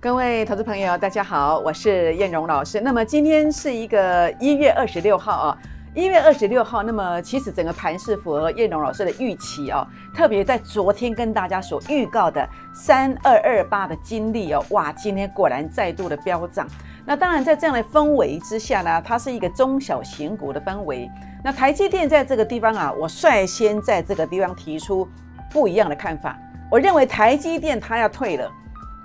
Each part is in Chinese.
各位投资朋友，大家好，我是燕荣老师。那么今天是一个一月二十六号啊，一月二十六号。那么其实整个盘是符合燕荣老师的预期哦，特别在昨天跟大家所预告的三二二八的经历哦，哇，今天果然再度的飙涨。那当然在这样的氛围之下呢，它是一个中小型股的氛围。那台积电在这个地方啊，我率先在这个地方提出不一样的看法。我认为台积电它要退了。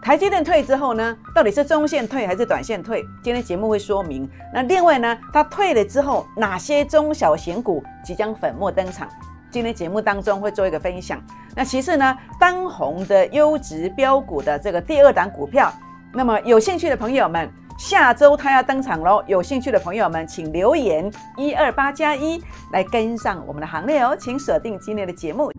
台积电退之后呢，到底是中线退还是短线退？今天节目会说明。那另外呢，它退了之后，哪些中小型股即将粉墨登场？今天节目当中会做一个分享。那其次呢，当红的优质标股的这个第二档股票，那么有兴趣的朋友们，下周它要登场喽。有兴趣的朋友们，请留言一二八加一来跟上我们的行列哦。请锁定今天的节目。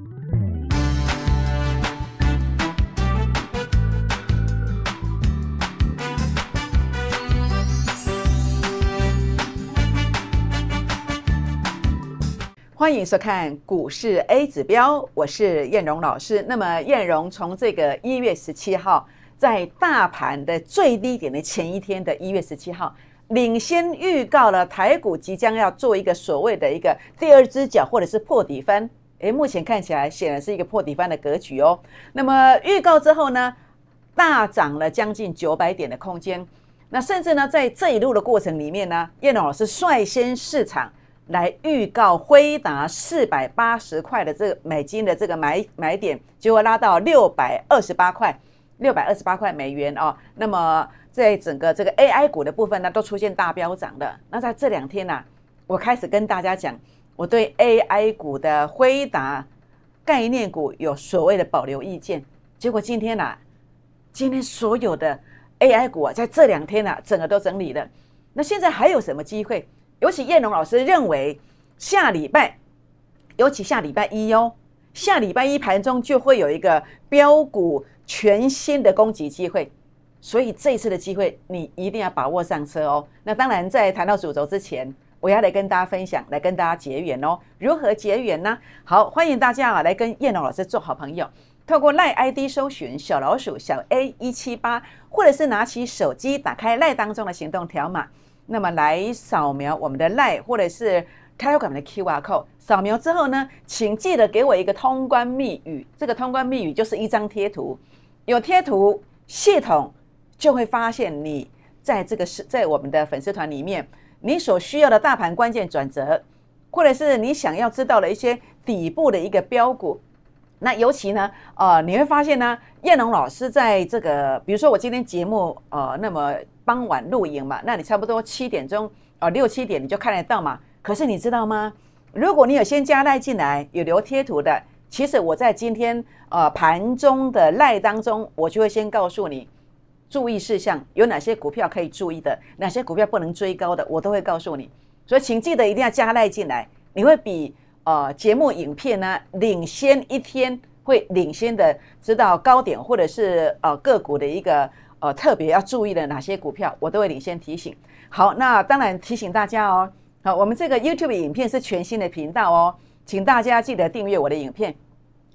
欢迎收看股市 A 指标，我是燕荣老师。那么燕荣从这个一月十七号，在大盘的最低点的前一天的一月十七号，领先预告了台股即将要做一个所谓的一个第二只脚，或者是破底翻。诶，目前看起来显然是一个破底翻的格局哦。那么预告之后呢，大涨了将近九百点的空间。那甚至呢，在这一路的过程里面呢，燕荣老师率先市场。来预告辉达四百八十块的这个美金的这个买买点，结果拉到六百二十八块，六百二十八块美元哦。那么在整个这个 AI 股的部分呢，都出现大飙涨的。那在这两天呢，我开始跟大家讲，我对 AI 股的辉达概念股有所谓的保留意见。结果今天呢，今天所有的 AI 股啊，在这两天呢，整个都整理了。那现在还有什么机会？尤其燕龙老师认为，下礼拜，尤其下礼拜一哦，下礼拜一盘中就会有一个标股全新的攻击机会，所以这次的机会你一定要把握上车哦。那当然，在谈到主轴之前，我要来跟大家分享，来跟大家结缘哦。如何结缘呢？好，欢迎大家啊，来跟燕龙老师做好朋友。透过赖 ID 搜寻小老鼠小 A 一七八，或者是拿起手机打开赖当中的行动条码。那么来扫描我们的 LINE 或者是 Telegram 的 QR c o d e 扫描之后呢，请记得给我一个通关密语。这个通关密语就是一张贴图，有贴图系统就会发现你在这个是在我们的粉丝团里面，你所需要的大盘关键转折，或者是你想要知道的一些底部的一个标股。那尤其呢，呃，你会发现呢，燕龙老师在这个，比如说我今天节目，呃，那么。傍晚露营嘛，那你差不多七点钟哦，六七点你就看得到嘛。可是你知道吗？如果你有先加赖进来，有留贴图的，其实我在今天呃盘中的赖当中，我就会先告诉你注意事项，有哪些股票可以注意的，哪些股票不能追高的，我都会告诉你。所以请记得一定要加赖进来，你会比呃节目影片呢领先一天，会领先的知道高点或者是呃个股的一个。呃特别要注意的哪些股票，我都会领先提醒。好，那当然提醒大家哦。好，我们这个 YouTube 影片是全新的频道哦，请大家记得订阅我的影片。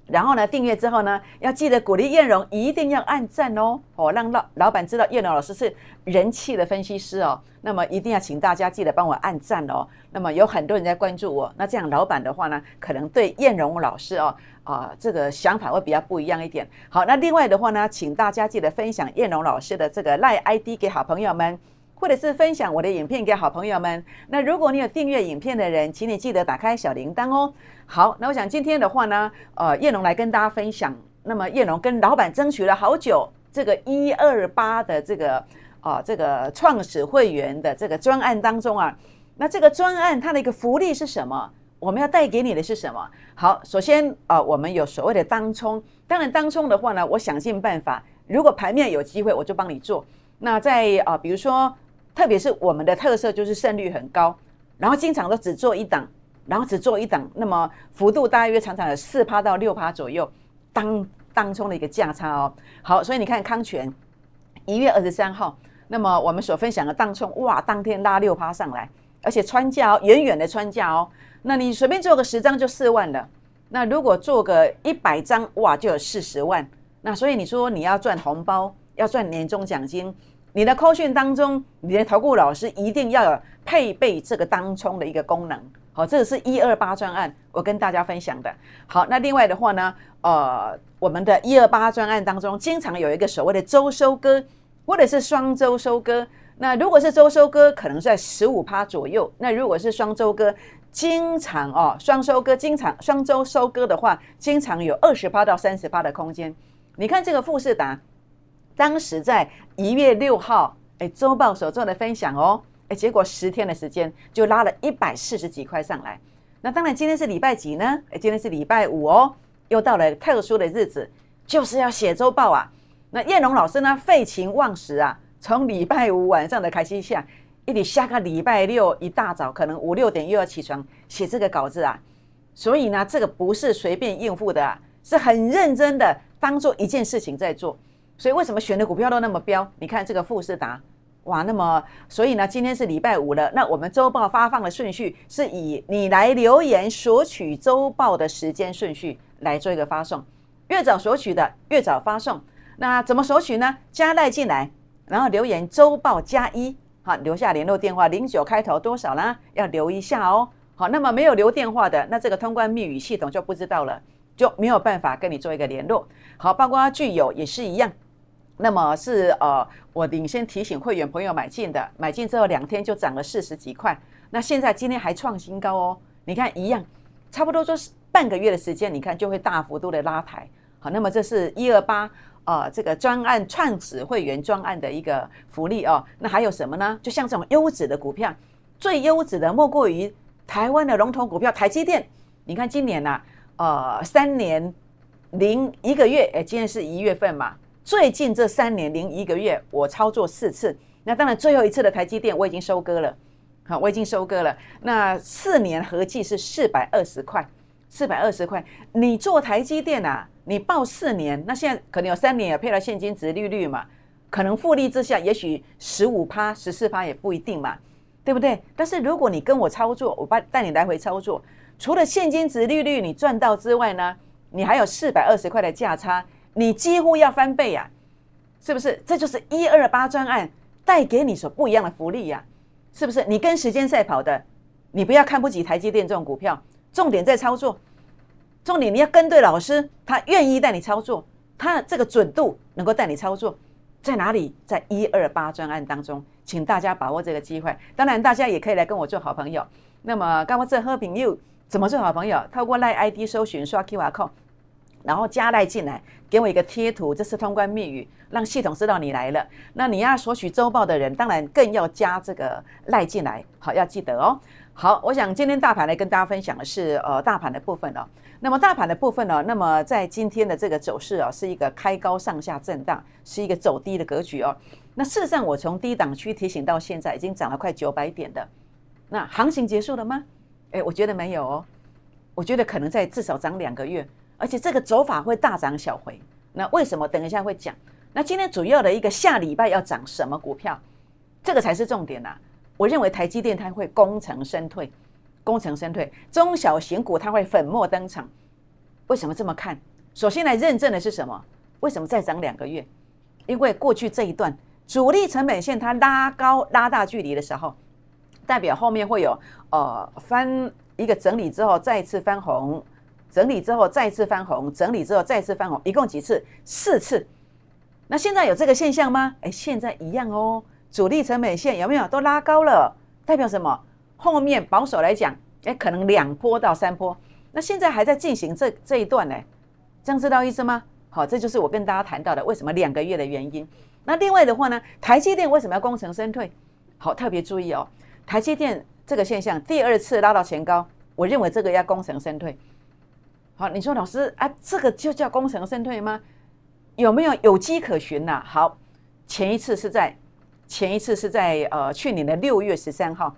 然后呢，订阅之后呢，要记得鼓励燕荣，一定要按赞哦。哦，让老老板知道燕荣老师是人气的分析师哦。那么一定要请大家记得帮我按赞哦。那么有很多人在关注我，那这样老板的话呢，可能对燕荣老师哦。啊，这个想法会比较不一样一点。好，那另外的话呢，请大家记得分享燕龙老师的这个赖 ID 给好朋友们，或者是分享我的影片给好朋友们。那如果你有订阅影片的人，请你记得打开小铃铛哦。好，那我想今天的话呢，呃，燕龙来跟大家分享。那么燕龙跟老板争取了好久，这个一二八的这个啊，这个创始会员的这个专案当中啊，那这个专案它的一个福利是什么？我们要带给你的是什么？好，首先啊，我们有所谓的当冲，当然当冲的话呢，我想尽办法，如果盘面有机会，我就帮你做。那在啊，比如说，特别是我们的特色就是胜率很高，然后经常都只做一档，然后只做一档，那么幅度大约常常有四趴到六趴左右，当当冲的一个价差哦。好，所以你看康泉一月二十三号，那么我们所分享的当冲，哇，当天拉六趴上来。而且穿价哦，远远的穿价哦。那你随便做个十张就四万了。那如果做个一百张，哇，就有四十万。那所以你说你要赚红包，要赚年终奖金，你的课训当中，你的投顾老师一定要有配备这个当冲的一个功能。好，这个是一二八专案，我跟大家分享的。好，那另外的话呢，呃，我们的一二八专案当中，经常有一个所谓的周收割，或者是双周收割。那如果是周收割，可能在十五趴左右；那如果是双周割，经常哦，双收割经常双周收割的话，经常有二十趴到三十趴的空间。你看这个富士达，当时在一月六号，哎，周报所做的分享哦，哎，结果十天的时间就拉了一百四十几块上来。那当然，今天是礼拜几呢？哎，今天是礼拜五哦，又到了特殊的日子，就是要写周报啊。那燕龙老师呢，废寝忘食啊。从礼拜五晚上的开心下，一直下个礼拜六一大早，可能五六点又要起床写这个稿子啊，所以呢，这个不是随便应付的，啊，是很认真的当做一件事情在做。所以为什么选的股票都那么彪？你看这个富士达，哇，那么所以呢，今天是礼拜五了，那我们周报发放的顺序是以你来留言索取周报的时间顺序来做一个发送，越早索取的越早发送。那怎么索取呢？加来进来。然后留言周报加一，好留下联络电话零九开头多少呢？要留一下哦。好，那么没有留电话的，那这个通关密语系统就不知道了，就没有办法跟你做一个联络。好，包括具有也是一样。那么是呃，我领先提醒会员朋友买进的，买进之后两天就涨了四十几块，那现在今天还创新高哦。你看一样，差不多就是半个月的时间，你看就会大幅度的拉抬。好，那么这是一二八。啊，这个专案创始会员专案的一个福利哦。那还有什么呢？就像这种优质的股票，最优质的莫过于台湾的龙头股票台积电。你看今年呢，呃，三年零一个月，哎，今年是一月份嘛。最近这三年零一个月，我操作四次。那当然，最后一次的台积电我已经收割了，好，我已经收割了。那四年合计是四百二十块，四百二十块。你做台积电啊？你报四年，那现在可能有三年也配了现金值利率嘛？可能复利之下，也许十五趴、十四趴也不一定嘛，对不对？但是如果你跟我操作，我把带你来回操作，除了现金值利率你赚到之外呢，你还有四百二十块的价差，你几乎要翻倍呀，是不是？这就是一二八专案带给你所不一样的福利呀，是不是？你跟时间赛跑的，你不要看不起台积电这种股票，重点在操作。重点你要跟对老师，他愿意带你操作，他这个准度能够带你操作，在哪里？在一二八专案当中，请大家把握这个机会。当然，大家也可以来跟我做好朋友。那么，刚刚这和平又怎么做好朋友？透过赖 ID 搜寻，刷 Q code，然后加赖进来，给我一个贴图，这是通关密语，让系统知道你来了。那你要索取周报的人，当然更要加这个赖进来。好，要记得哦。好，我想今天大盘来跟大家分享的是呃大盘的部分哦。那么大盘的部分呢？那么在今天的这个走势啊，是一个开高上下震荡，是一个走低的格局哦。那事实上，我从低档区提醒到现在，已经涨了快九百点的。那行情结束了吗？哎，我觉得没有哦。我觉得可能在至少涨两个月。而且这个走法会大涨小回，那为什么？等一下会讲。那今天主要的一个下礼拜要涨什么股票？这个才是重点呐。我认为台积电它会功成身退，功成身退，中小型股它会粉墨登场。为什么这么看？首先来认证的是什么？为什么再涨两个月？因为过去这一段主力成本线它拉高拉大距离的时候，代表后面会有呃翻一个整理之后再次翻红。整理之后再次翻红，整理之后再次翻红，一共几次？四次。那现在有这个现象吗？哎，现在一样哦。主力成本线有没有都拉高了？代表什么？后面保守来讲，哎，可能两波到三波。那现在还在进行这这一段呢，这样知道意思吗？好，这就是我跟大家谈到的为什么两个月的原因。那另外的话呢，台积电为什么要功成身退？好，特别注意哦，台积电这个现象第二次拉到前高，我认为这个要功成身退。好，你说老师啊，这个就叫功成身退吗？有没有有迹可循呢？好，前一次是在前一次是在呃去年的六月十三号，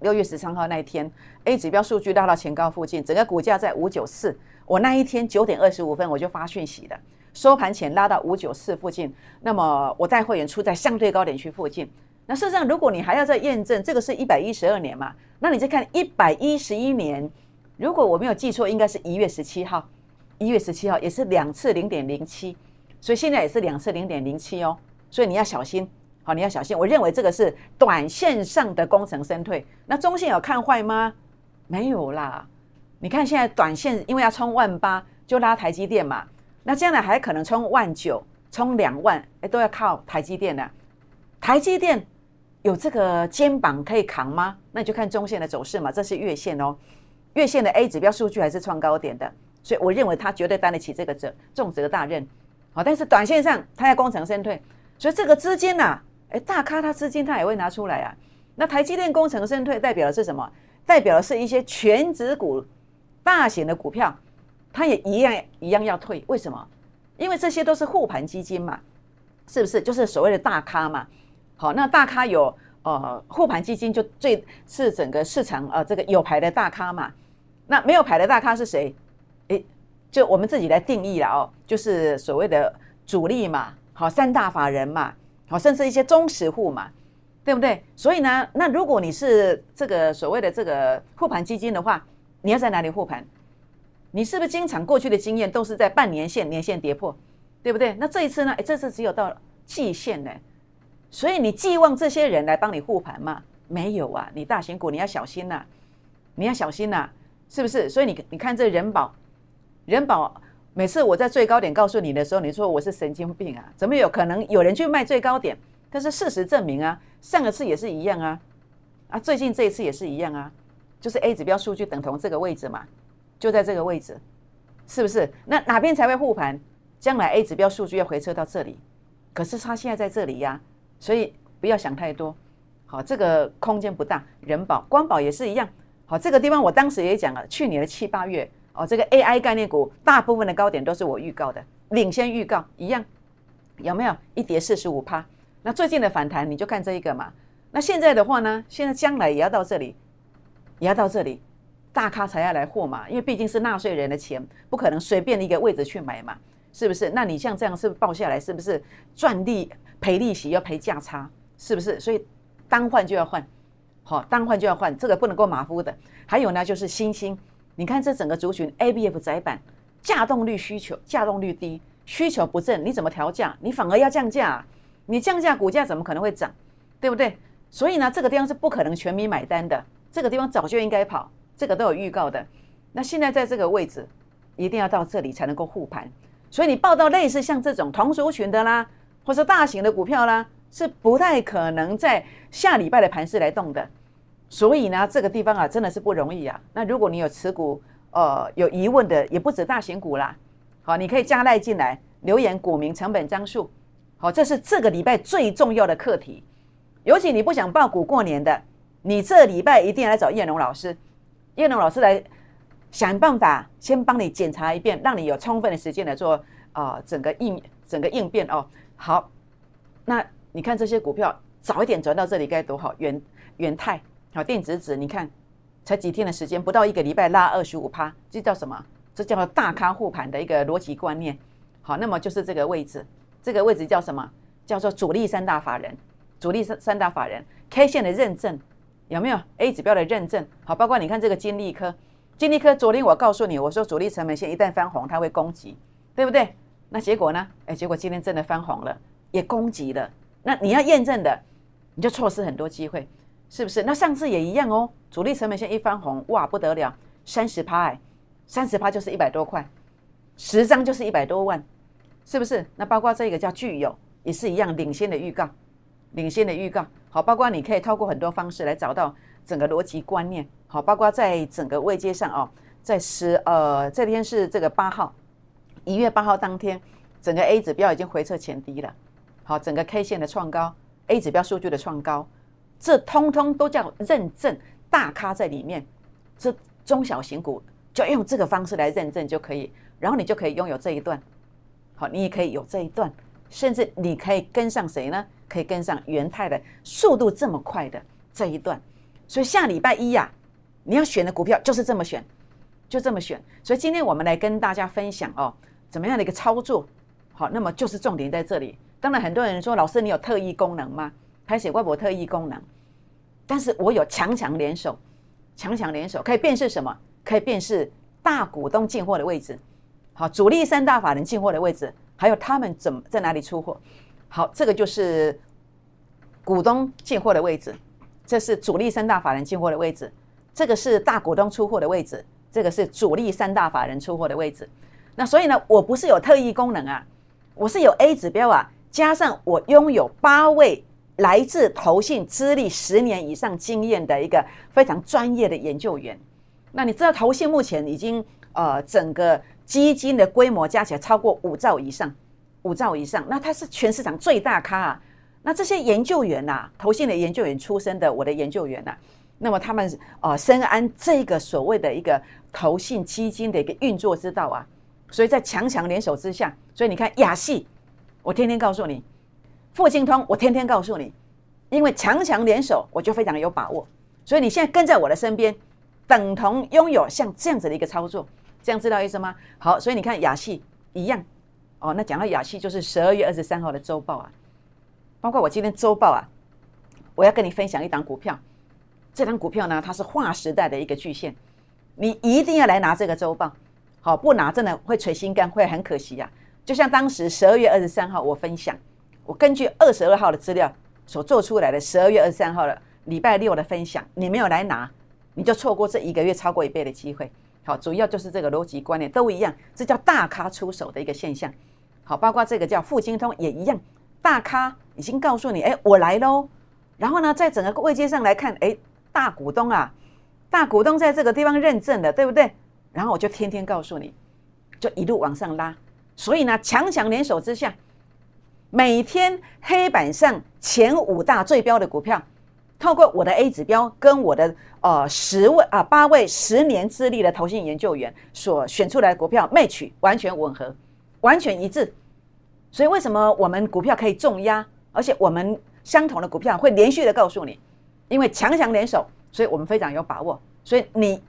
六月十三号那一天，A 指标数据拉到前高附近，整个股价在五九四。我那一天九点二十五分我就发讯息的，收盘前拉到五九四附近。那么我带会员出在相对高点区附近。那事实上，如果你还要再验证，这个是一百一十二年嘛？那你再看一百一十一年。如果我没有记错，应该是一月十七号，一月十七号也是两次零点零七，所以现在也是两次零点零七哦，所以你要小心，好，你要小心。我认为这个是短线上的功成身退，那中线有看坏吗？没有啦。你看现在短线因为要冲万八，就拉台积电嘛，那将来还可能冲万九、冲两万，哎，都要靠台积电了。台积电有这个肩膀可以扛吗？那你就看中线的走势嘛，这是月线哦。月线的 A 指标数据还是创高点的，所以我认为他绝对担得起这个责重责大任，好，但是短线上他要功成身退，所以这个资金呐，哎，大咖他资金他也会拿出来啊。那台积电功成身退代表的是什么？代表的是一些全职股、大型的股票，它也一样一样要退。为什么？因为这些都是护盘基金嘛，是不是？就是所谓的大咖嘛。好，那大咖有。呃，护盘基金就最是整个市场呃，这个有牌的大咖嘛，那没有牌的大咖是谁？诶，就我们自己来定义了哦，就是所谓的主力嘛，好，三大法人嘛，好，甚至一些忠实户嘛，对不对？所以呢，那如果你是这个所谓的这个护盘基金的话，你要在哪里护盘？你是不是经常过去的经验都是在半年线、年线跌破，对不对？那这一次呢？哎，这次只有到季线呢？所以你寄望这些人来帮你护盘吗？没有啊！你大型股你要小心呐，你要小心呐，是不是？所以你你看这人保，人保每次我在最高点告诉你的时候，你说我是神经病啊？怎么有可能有人去卖最高点？但是事实证明啊，上一次也是一样啊，啊，最近这一次也是一样啊，就是 A 指标数据等同这个位置嘛，就在这个位置，是不是？那哪边才会护盘？将来 A 指标数据要回撤到这里，可是它现在在这里呀。所以不要想太多，好，这个空间不大。人保、光保也是一样。好，这个地方我当时也讲了，去年的七八月，哦，这个 AI 概念股大部分的高点都是我预告的，领先预告一样，有没有？一跌四十五趴。那最近的反弹你就看这一个嘛。那现在的话呢，现在将来也要到这里，也要到这里，大咖才要来货嘛，因为毕竟是纳税人的钱，不可能随便的一个位置去买嘛。是不是？那你像这样是不是报下来，是不是赚利赔利息要赔价差？是不是？所以当换就要换，好当换就要换，这个不能够马虎的。还有呢，就是新兴，你看这整个族群 A、B、F 窄板价动率需求价动率低，需求不振，你怎么调价？你反而要降价，你降价股价怎么可能会涨？对不对？所以呢，这个地方是不可能全民买单的，这个地方早就应该跑，这个都有预告的。那现在在这个位置，一定要到这里才能够护盘。所以你报到类似像这种同族群的啦，或是大型的股票啦，是不太可能在下礼拜的盘势来动的。所以呢，这个地方啊，真的是不容易啊。那如果你有持股呃有疑问的，也不止大型股啦，好，你可以加赖进来留言，股民成本张数，好，这是这个礼拜最重要的课题。尤其你不想报股过年的，你这礼拜一定要来找叶龙老师，叶龙老师来。想办法先帮你检查一遍，让你有充分的时间来做啊，整个应整个应变哦。好，那你看这些股票早一点转到这里该多好。元元泰好，电子纸你看才几天的时间，不到一个礼拜拉二十五趴，这叫什么？这叫做大咖护盘的一个逻辑观念。好，那么就是这个位置，这个位置叫什么？叫做主力三大法人，主力三三大法人 K 线的认证有没有？A 指标的认证好，包括你看这个金利科。金立科，昨天我告诉你，我说主力成本线一旦翻红，它会攻击，对不对？那结果呢？哎，结果今天真的翻红了，也攻击了。那你要验证的，你就错失很多机会，是不是？那上次也一样哦，主力成本线一翻红，哇，不得了，三十趴，三十趴就是一百多块，十张就是一百多万，是不是？那包括这个叫具友，也是一样领先的预告，领先的预告。好，包括你可以透过很多方式来找到整个逻辑观念。好，包括在整个位阶上哦，在十呃这天是这个八号，一月八号当天，整个 A 指标已经回撤前低了。好，整个 K 线的创高，A 指标数据的创高，这通通都叫认证大咖在里面。这中小型股就用这个方式来认证就可以，然后你就可以拥有这一段。好，你也可以有这一段，甚至你可以跟上谁呢？可以跟上元泰的速度这么快的这一段。所以下礼拜一呀。你要选的股票就是这么选，就这么选。所以今天我们来跟大家分享哦，怎么样的一个操作？好，那么就是重点在这里。当然，很多人说老师你有特异功能吗？开始外我特异功能，但是我有强强联手，强强联手可以辨识什么？可以辨识大股东进货的位置。好，主力三大法人进货的位置，还有他们怎么在哪里出货？好，这个就是股东进货的位置，这是主力三大法人进货的位置。这个是大股东出货的位置，这个是主力三大法人出货的位置。那所以呢，我不是有特异功能啊，我是有 A 指标啊，加上我拥有八位来自投信资历十年以上经验的一个非常专业的研究员。那你知道投信目前已经呃整个基金的规模加起来超过五兆以上，五兆以上，那它是全市场最大咖啊。那这些研究员呐，投信的研究员出身的，我的研究员呐。那么他们呃深谙这个所谓的一个投信基金的一个运作之道啊，所以在强强联手之下，所以你看亚细，我天天告诉你，富兴通我天天告诉你，因为强强联手我就非常有把握，所以你现在跟在我的身边，等同拥有像这样子的一个操作，这样知道意思吗？好，所以你看亚细一样哦，那讲到亚细就是十二月二十三号的周报啊，包括我今天周报啊，我要跟你分享一档股票。这张股票呢，它是划时代的一个巨线，你一定要来拿这个周报，好不拿真的会垂心肝，会很可惜呀。就像当时十二月二十三号我分享，我根据二十二号的资料所做出来的十二月二十三号的礼拜六的分享，你没有来拿，你就错过这一个月超过一倍的机会。好，主要就是这个逻辑观念都一样，这叫大咖出手的一个现象。好，包括这个叫富金通也一样，大咖已经告诉你，哎，我来喽。然后呢，在整个位汇上来看，哎。大股东啊，大股东在这个地方认证的，对不对？然后我就天天告诉你，就一路往上拉。所以呢，强强联手之下，每天黑板上前五大最标的股票，透过我的 A 指标跟我的呃十位啊八位十年资历的投信研究员所选出来的股票 m a c 取完全吻合，完全一致。所以为什么我们股票可以重压？而且我们相同的股票会连续的告诉你。因为强强联手，所以我们非常有把握。所以你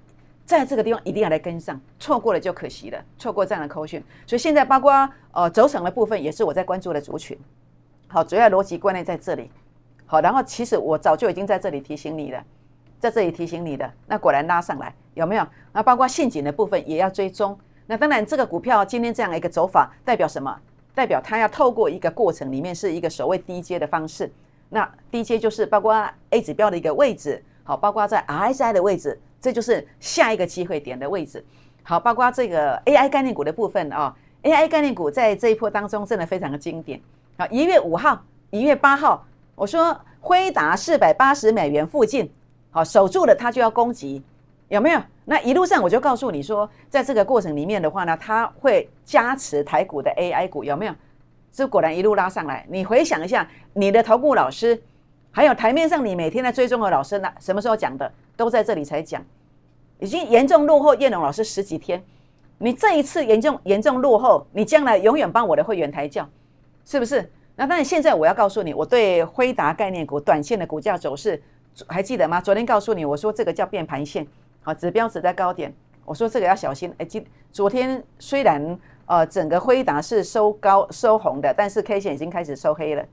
在这个地方一定要来跟上，错过了就可惜了。错过这样的口讯，所以现在包括呃走承的部分也是我在关注的族群。好，主要逻辑观念在这里。好，然后其实我早就已经在这里提醒你了，在这里提醒你的，那果然拉上来有没有？那包括陷阱的部分也要追踪。那当然，这个股票今天这样一个走法代表什么？代表它要透过一个过程里面是一个所谓低阶的方式。那低阶就是包括 A 指标的一个位置，好，包括在 RSI 的位置，这就是下一个机会点的位置，好，包括这个 AI 概念股的部分哦。AI 概念股在这一波当中真的非常的经典，好，一月五号、一月八号，我说辉达四百八十美元附近，好，守住了它就要攻击，有没有？那一路上我就告诉你说，在这个过程里面的话呢，它会加持台股的 AI 股，有没有？这果然一路拉上来。你回想一下，你的投顾老师，还有台面上你每天在追踪的老师，那什么时候讲的，都在这里才讲，已经严重落后燕龙老师十几天。你这一次严重严重落后，你将来永远帮我的会员抬轿，是不是？那当然，现在我要告诉你，我对辉达概念股短线的股价走势还记得吗？昨天告诉你，我说这个叫变盘线，好指标只在高点，我说这个要小心。哎，今昨天虽然。呃，整个辉达是收高、收红的，但是 K 线已经开始收黑了，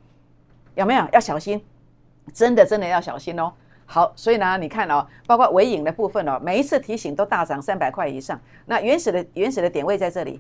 有没有？要小心，真的真的要小心哦。好，所以呢，你看哦，包括尾影的部分哦，每一次提醒都大涨三百块以上。那原始的原始的点位在这里，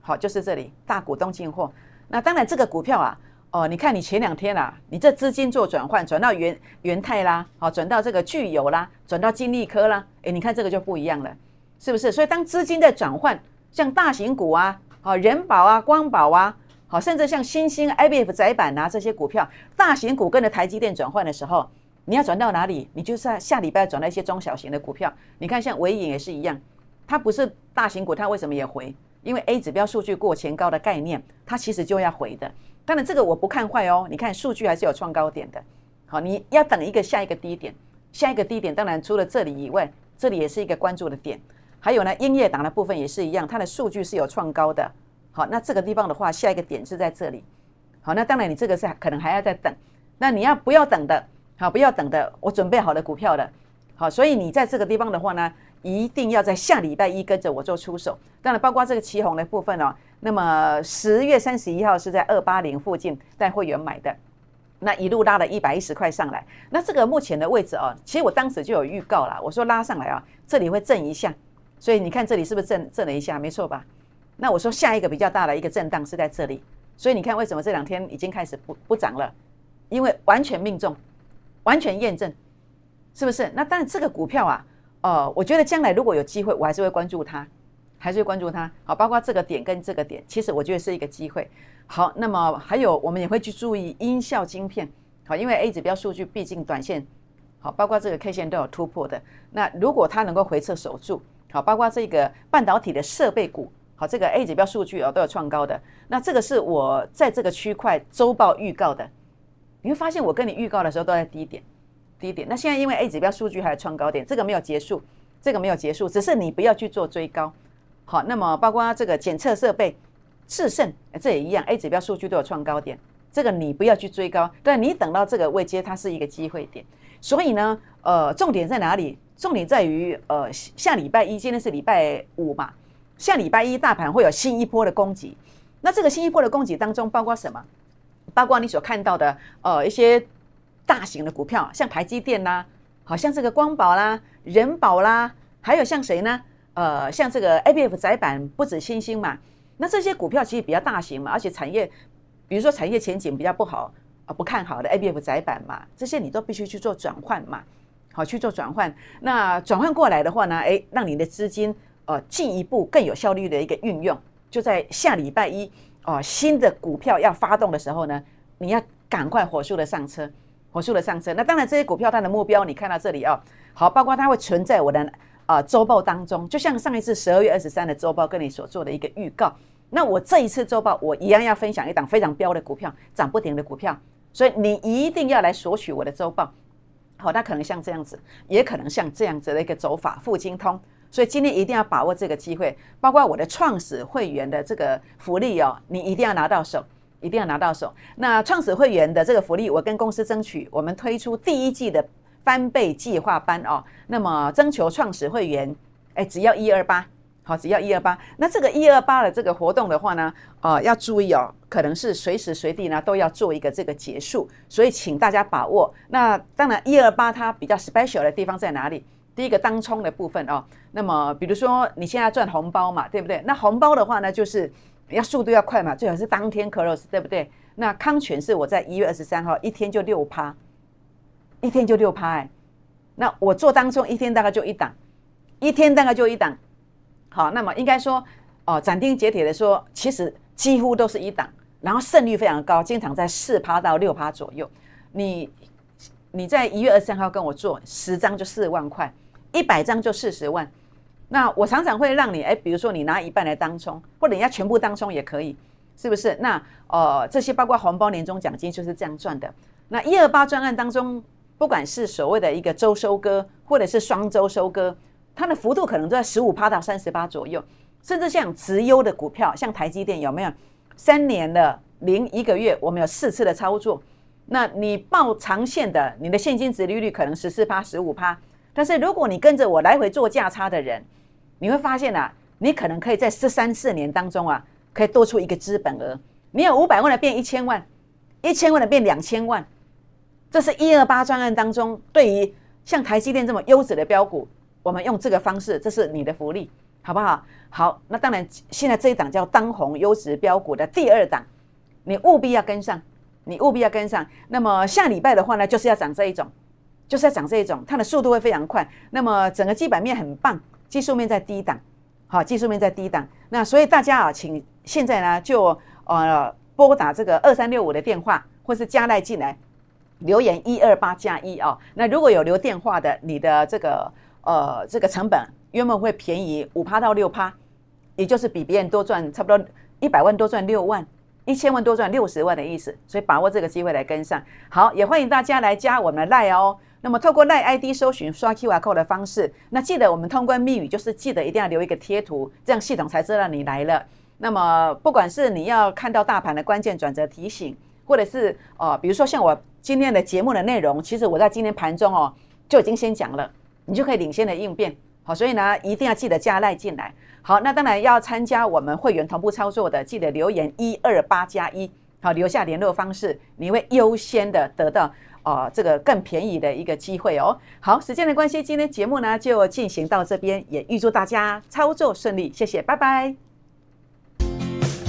好，就是这里大股东进货。那当然这个股票啊，哦，你看你前两天啊，你这资金做转换，转到元元泰啦，好，转到这个聚友啦，转到金利科啦，哎，你看这个就不一样了，是不是？所以当资金在转换。像大型股啊，好，人保啊，光宝啊，好，甚至像新兴 IBF 窄板啊这些股票，大型股跟着台积电转换的时候，你要转到哪里？你就算下礼拜转到一些中小型的股票。你看，像维影也是一样，它不是大型股，它为什么也回？因为 A 指标数据过前高的概念，它其实就要回的。当然，这个我不看坏哦，你看数据还是有创高点的。好，你要等一个下一个低点，下一个低点当然除了这里以外，这里也是一个关注的点。还有呢，音业党的部分也是一样，它的数据是有创高的。好，那这个地方的话，下一个点是在这里。好，那当然你这个是可能还要再等。那你要不要等的？好，不要等的，我准备好的股票了。好，所以你在这个地方的话呢，一定要在下礼拜一跟着我做出手。当然，包括这个旗红的部分哦。那么十月三十一号是在二八零附近在会员买的，那一路拉了一百一十块上来。那这个目前的位置哦，其实我当时就有预告了，我说拉上来啊，这里会震一下。所以你看这里是不是震震了一下，没错吧？那我说下一个比较大的一个震荡是在这里，所以你看为什么这两天已经开始不不涨了？因为完全命中，完全验证，是不是？那当然这个股票啊，呃，我觉得将来如果有机会，我还是会关注它，还是会关注它。好，包括这个点跟这个点，其实我觉得是一个机会。好，那么还有我们也会去注意音效晶片，好，因为 A 指标数据毕竟短线好，包括这个 K 线都有突破的。那如果它能够回撤守住，好，包括这个半导体的设备股，好，这个 A 指标数据啊都有创高的，那这个是我在这个区块周报预告的，你会发现我跟你预告的时候都在低点，低点，那现在因为 A 指标数据还有创高点，这个没有结束，这个没有结束，只是你不要去做追高，好，那么包括这个检测设备，智胜，这也一样，A 指标数据都有创高点。这个你不要去追高，但你等到这个位阶，它是一个机会点。所以呢，呃，重点在哪里？重点在于，呃，下礼拜一，今天是礼拜五嘛，下礼拜一大盘会有新一波的攻击。那这个新一波的攻击当中，包括什么？包括你所看到的，呃，一些大型的股票，像台积电啦，好像这个光宝啦、人保啦，还有像谁呢？呃，像这个 A B F 窄板不止新兴嘛，那这些股票其实比较大型嘛，而且产业。比如说产业前景比较不好啊，不看好的 A B F 窄板嘛，这些你都必须去做转换嘛，好去做转换。那转换过来的话呢，哎，让你的资金呃进一步更有效率的一个运用。就在下礼拜一哦，新的股票要发动的时候呢，你要赶快火速的上车，火速的上车。那当然这些股票它的目标，你看到这里哦，好，包括它会存在我的啊周报当中，就像上一次十二月二十三的周报跟你所做的一个预告。那我这一次周报，我一样要分享一档非常标的股票，涨不停的股票，所以你一定要来索取我的周报，好，那可能像这样子，也可能像这样子的一个走法，富精通。所以今天一定要把握这个机会，包括我的创始会员的这个福利哦，你一定要拿到手，一定要拿到手。那创始会员的这个福利，我跟公司争取，我们推出第一季的翻倍计划班哦，那么征求创始会员，哎，只要一二八。好，只要一二八。那这个一二八的这个活动的话呢，呃，要注意哦，可能是随时随地呢都要做一个这个结束，所以请大家把握。那当然一二八它比较 special 的地方在哪里？第一个当冲的部分哦，那么比如说你现在赚红包嘛，对不对？那红包的话呢，就是要速度要快嘛，最好是当天 close，对不对？那康全是我在一月二十三号一天就六趴，一天就六趴哎。那我做当中一天大概就一档，一天大概就一档。好，那么应该说，哦，斩钉截铁的说，其实几乎都是一档，然后胜率非常高，经常在四趴到六趴左右。你，你在一月二十三号跟我做十张就四万块，一百张就四十万。那我常常会让你，哎，比如说你拿一半来当冲，或者人家全部当冲也可以，是不是？那，哦，这些包括红包、年终奖金就是这样赚的。那一二八专案当中，不管是所谓的一个周收割，或者是双周收割。它的幅度可能都在十五趴到三十八左右，甚至像直优的股票，像台积电有没有三年的零一个月？我们有四次的操作。那你报长线的，你的现金值利率可能十四趴、十五趴，但是如果你跟着我来回做价差的人，你会发现啊，你可能可以在十三四年当中啊，可以多出一个资本额。你有五百万的变一千万，一千万的变两千万。这是一二八专案当中，对于像台积电这么优质的标股。我们用这个方式，这是你的福利，好不好？好，那当然，现在这一档叫“当红优质标股”的第二档，你务必要跟上，你务必要跟上。那么下礼拜的话呢，就是要涨这一种，就是要涨这一种，它的速度会非常快。那么整个基本面很棒，技术面在低档，好，技术面在低档。那所以大家啊，请现在呢就呃拨打这个二三六五的电话，或是加来进来留言一二八加一啊。那如果有留电话的，你的这个。呃，这个成本原本会便宜五趴到六趴，也就是比别人多赚差不多一百万，多赚六万，一千万多赚六十万的意思。所以把握这个机会来跟上。好，也欢迎大家来加我们的赖哦。那么透过赖 ID 搜寻刷 Q R code 的方式，那记得我们通关密语就是记得一定要留一个贴图，这样系统才知道你来了。那么不管是你要看到大盘的关键转折提醒，或者是呃，比如说像我今天的节目的内容，其实我在今天盘中哦就已经先讲了。你就可以领先的应变，好，所以呢，一定要记得加赖进来，好，那当然要参加我们会员同步操作的，记得留言一二八加一，好，留下联络方式，你会优先的得到，呃，这个更便宜的一个机会哦。好，时间的关系，今天节目呢就进行到这边，也预祝大家操作顺利，谢谢，拜拜。